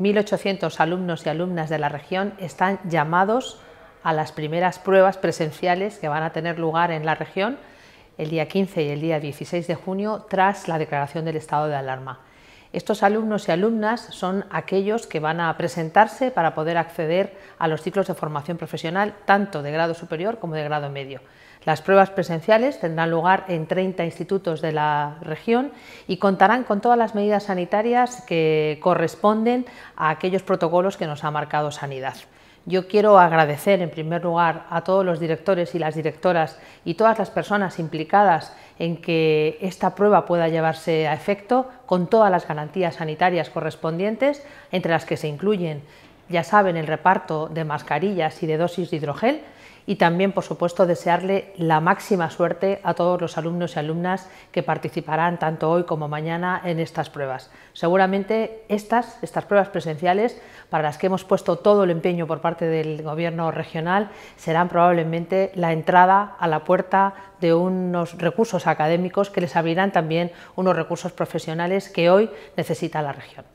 1.800 alumnos y alumnas de la región están llamados a las primeras pruebas presenciales que van a tener lugar en la región el día 15 y el día 16 de junio tras la declaración del estado de alarma. Estos alumnos y alumnas son aquellos que van a presentarse para poder acceder a los ciclos de formación profesional, tanto de grado superior como de grado medio. Las pruebas presenciales tendrán lugar en 30 institutos de la región y contarán con todas las medidas sanitarias que corresponden a aquellos protocolos que nos ha marcado Sanidad. Yo quiero agradecer en primer lugar a todos los directores y las directoras y todas las personas implicadas en que esta prueba pueda llevarse a efecto con todas las garantías sanitarias correspondientes, entre las que se incluyen ya saben, el reparto de mascarillas y de dosis de hidrogel y también, por supuesto, desearle la máxima suerte a todos los alumnos y alumnas que participarán tanto hoy como mañana en estas pruebas. Seguramente estas, estas pruebas presenciales, para las que hemos puesto todo el empeño por parte del Gobierno regional, serán probablemente la entrada a la puerta de unos recursos académicos que les abrirán también unos recursos profesionales que hoy necesita la región.